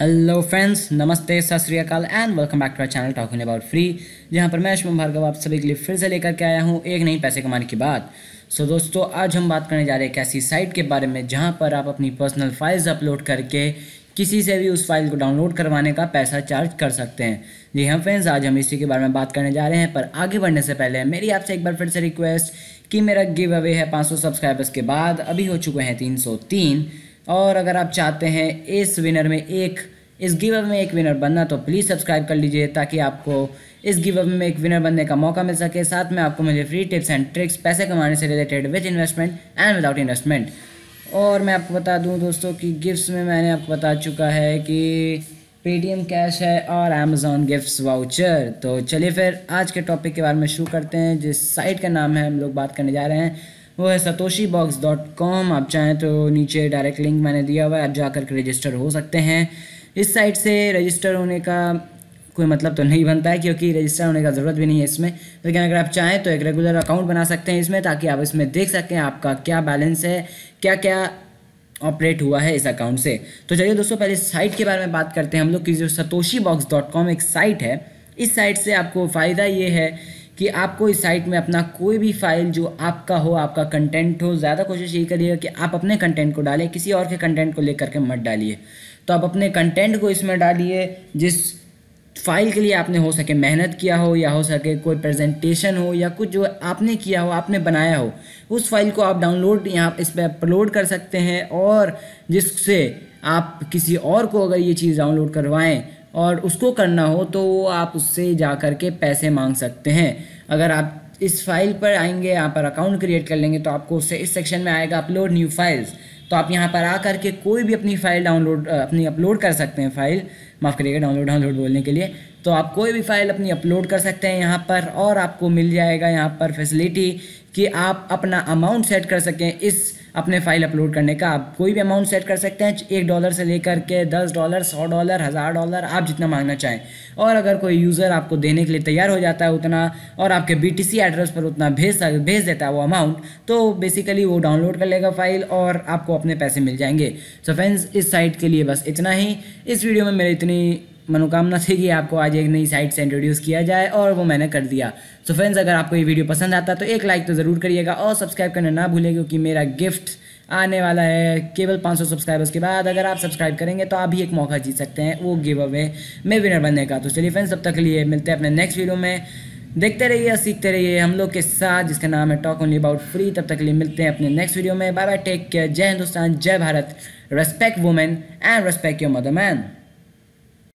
hello friends नमस्ते सत श्रीकाल and welcome back to our channel talking about free जहां पर मैं शुभम भार्गव आप सभी के लिए फिर से लेकर के आया हूं एक नहीं पैसे कमाने की बात सो so, दोस्तों आज हम बात करने जा रहे हैं एक ऐसी साइट के बारे में जहां पर आप अपनी पर्सनल फाइल्स अपलोड करके किसी से भी उस फाइल को डाउनलोड करवाने का पैसा चार्ज कर सकते हैं जी हाँ फ्रेंड्स आज हम इसी के बारे में बात करने जा रहे हैं पर आगे बढ़ने से पहले मेरी आपसे एक बार फिर से रिक्वेस्ट कि मेरा गिव अवे है पाँच सब्सक्राइबर्स के बाद अभी हो चुके हैं तीन और अगर आप चाहते हैं इस विनर में एक इस गिव अप में एक विनर बनना तो प्लीज़ सब्सक्राइब कर लीजिए ताकि आपको इस गिव अप में एक विनर बनने का मौका मिल सके साथ में आपको मुझे फ्री टिप्स एंड ट्रिक्स पैसे कमाने से related with investment and without investment और मैं आपको बता दूं दोस्तों कि गिफ्ट्स में मैंने आपको बता चुका है कि पेटीएम कैश है और अमेज़ोन गिफ्ट्स वाउचर तो चलिए फिर आज के टॉपिक के बारे में शुरू करते हैं जिस साइट का नाम है हम लोग बात करने जा रहे हैं वो है सतोशी बॉक्स डॉट कॉम आप चाहें तो नीचे डायरेक्ट लिंक मैंने दिया हुआ है आप जा करके के रजिस्टर हो सकते हैं इस साइट से रजिस्टर होने का कोई मतलब तो नहीं बनता है क्योंकि रजिस्टर होने का ज़रूरत भी नहीं है इसमें लेकिन अगर आप चाहें तो एक रेगुलर अकाउंट बना सकते हैं इसमें ताकि आप इसमें देख सकें आपका क्या बैलेंस है क्या क्या ऑपरेट हुआ है इस अकाउंट से तो चलिए दोस्तों पहले साइट के बारे में बात करते हैं हम लोग की जो सतोशी बॉक्स डॉट कॉम एक साइट है इस साइट से आपको फ़ायदा ये है कि आपको इस साइट में अपना कोई भी फाइल जो आपका हो आपका कंटेंट हो ज़्यादा कोशिश यही करिएगा कि आप अपने कंटेंट को डालें किसी और के कंटेंट को लेकर के मत डालिए तो आप अपने कंटेंट को इसमें डालिए जिस फाइल के लिए आपने हो सके मेहनत किया हो या हो सके कोई प्रेजेंटेशन हो या कुछ जो आपने किया हो आपने बनाया हो उस फाइल को आप डाउनलोड यहाँ इस पर अपलोड कर सकते हैं और जिससे आप किसी और को अगर ये चीज़ डाउनलोड करवाएं और उसको करना हो तो वो आप उससे जा कर के पैसे मांग सकते हैं अगर आप इस फाइल पर आएंगे यहाँ पर अकाउंट क्रिएट कर लेंगे तो आपको उससे इस सेक्शन में आएगा अपलोड न्यू फाइल्स तो आप यहाँ पर आ करके कोई भी अपनी फाइल डाउनलोड अपनी अपलोड कर सकते हैं फाइल माफ़ करिएगा डाउनलोड डाउनलोड बोलने के लिए तो आप कोई भी फाइल अपनी अपलोड कर सकते हैं यहाँ पर और आपको मिल जाएगा यहाँ पर फैसिलिटी कि आप अपना अमाउंट सेट कर सकें इस अपने फाइल अपलोड करने का आप कोई भी अमाउंट सेट कर सकते हैं एक डॉलर से लेकर के दस डॉलर सौ डॉलर हज़ार डॉलर आप जितना मांगना चाहें और अगर कोई यूज़र आपको देने के लिए तैयार हो जाता है उतना और आपके बी एड्रेस पर उतना भेज भेज देता है वो अमाउंट तो बेसिकली वो डाउनलोड कर लेगा फाइल और आपको अपने पैसे मिल जाएंगे सो so फ्रेंड्स इस साइट के लिए बस इतना ही इस वीडियो में मेरे इतनी मनोकामना थी कि आपको आज एक नई साइट से इंट्रोड्यूस किया जाए और वो मैंने कर दिया सो so फ्रेंड्स अगर आपको ये वीडियो पसंद आता तो एक लाइक तो ज़रूर करिएगा और सब्सक्राइब करना ना भूलें क्योंकि मेरा गिफ्ट आने वाला है केवल 500 सब्सक्राइबर्स के बाद अगर आप सब्सक्राइब करेंगे तो आप भी एक मौका जीत सकते हैं वो गिव अवे में विनर बनने का तो चलिए फ्रेंड्स तब तक के लिए मिलते हैं अपने नेक्स्ट वीडियो में देखते रहिए सीखते रहिए हम लोग के साथ जिसका नाम है टॉक ओनली अबाउट फ्री तब तक के लिए मिलते हैं अपने नेक्स्ट वीडियो में बाय बाय टेक केयर जय हिंदुस्तान जय Bharat respect women and respect your mother man